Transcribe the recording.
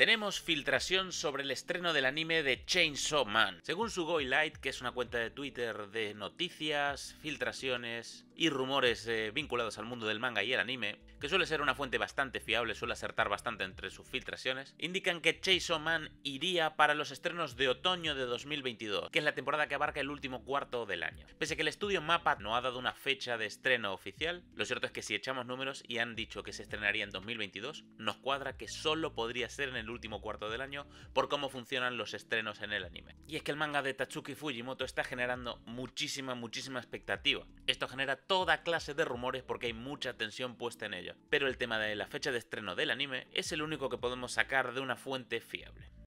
Tenemos filtración sobre el estreno del anime de Chainsaw Man. Según Sugoi Light, que es una cuenta de Twitter de noticias, filtraciones y rumores eh, vinculados al mundo del manga y el anime, que suele ser una fuente bastante fiable, suele acertar bastante entre sus filtraciones, indican que Chainsaw Man iría para los estrenos de otoño de 2022, que es la temporada que abarca el último cuarto del año. Pese a que el estudio Mapa no ha dado una fecha de estreno oficial, lo cierto es que si echamos números y han dicho que se estrenaría en 2022, nos cuadra que solo podría ser en el último cuarto del año por cómo funcionan los estrenos en el anime. Y es que el manga de Tatsuki Fujimoto está generando muchísima, muchísima expectativa. Esto genera toda clase de rumores porque hay mucha tensión puesta en ello, pero el tema de la fecha de estreno del anime es el único que podemos sacar de una fuente fiable.